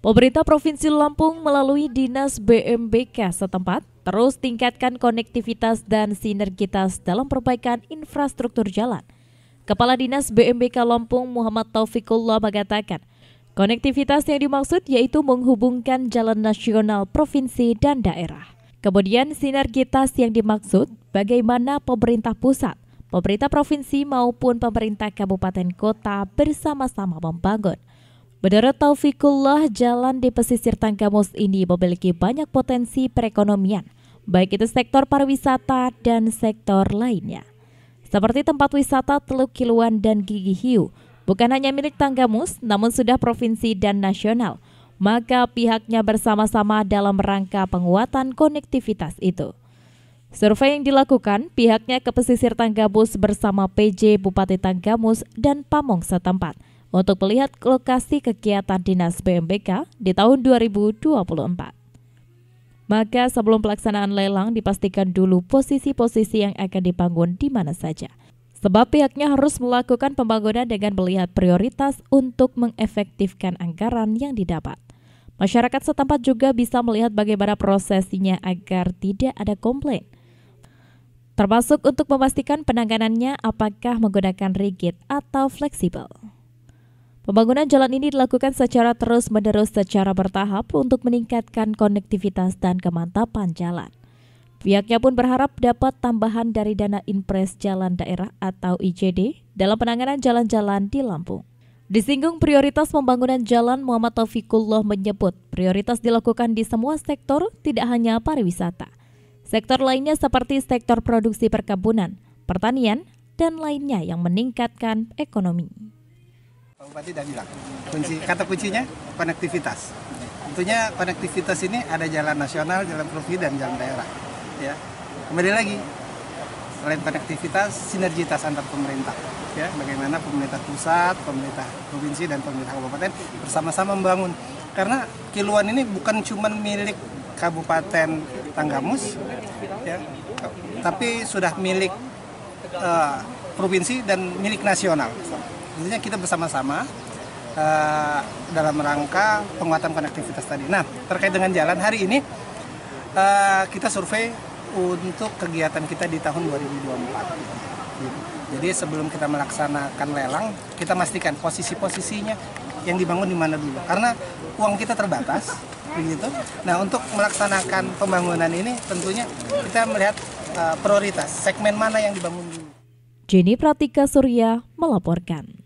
Pemerintah Provinsi Lampung melalui Dinas BMBK setempat terus tingkatkan konektivitas dan sinergitas dalam perbaikan infrastruktur jalan. Kepala Dinas BMBK Lampung Muhammad Taufikullah mengatakan, konektivitas yang dimaksud yaitu menghubungkan jalan nasional, provinsi, dan daerah. Kemudian sinergitas yang dimaksud bagaimana pemerintah pusat, pemerintah provinsi maupun pemerintah kabupaten kota bersama-sama membangun Menurut Taufikullah, jalan di pesisir Tanggamus ini memiliki banyak potensi perekonomian, baik itu sektor pariwisata dan sektor lainnya. Seperti tempat wisata Teluk Kiluan dan Gigi Hiu, bukan hanya milik Tanggamus, namun sudah provinsi dan nasional, maka pihaknya bersama-sama dalam rangka penguatan konektivitas itu. Survei yang dilakukan, pihaknya ke pesisir Tanggamus bersama PJ Bupati Tanggamus dan Pamong setempat – untuk melihat lokasi kegiatan Dinas BMBK di tahun 2024. Maka sebelum pelaksanaan lelang dipastikan dulu posisi-posisi yang akan dibangun di mana saja. Sebab pihaknya harus melakukan pembangunan dengan melihat prioritas untuk mengefektifkan anggaran yang didapat. Masyarakat setempat juga bisa melihat bagaimana prosesnya agar tidak ada komplain. Termasuk untuk memastikan penanganannya apakah menggunakan rigid atau fleksibel. Pembangunan jalan ini dilakukan secara terus-menerus secara bertahap untuk meningkatkan konektivitas dan kemantapan jalan. Pihaknya pun berharap dapat tambahan dari dana impres jalan daerah atau IJD dalam penanganan jalan-jalan di Lampung. Disinggung prioritas pembangunan jalan, Muhammad Taufikullah menyebut prioritas dilakukan di semua sektor, tidak hanya pariwisata. Sektor lainnya seperti sektor produksi perkebunan, pertanian, dan lainnya yang meningkatkan ekonomi. Pak Bupati sudah bilang, kunci, kata kuncinya konektivitas. Tentunya konektivitas ini ada jalan nasional, jalan provinsi, dan jalan daerah. Ya. Kembali lagi, selain konektivitas, sinergitas antar pemerintah. Ya, bagaimana pemerintah pusat, pemerintah provinsi, dan pemerintah kabupaten bersama-sama membangun. Karena kiluan ini bukan cuma milik Kabupaten Tanggamus, ya, tapi sudah milik uh, provinsi dan milik nasional. Intinya kita bersama-sama uh, dalam rangka penguatan konektivitas tadi. Nah, terkait dengan jalan hari ini uh, kita survei untuk kegiatan kita di tahun 2024. Jadi sebelum kita melaksanakan lelang, kita pastikan posisi-posisinya yang dibangun di mana dulu. Karena uang kita terbatas, begitu. Nah, untuk melaksanakan pembangunan ini tentunya kita melihat uh, prioritas segmen mana yang dibangun dulu. Jenny Pratika Surya melaporkan.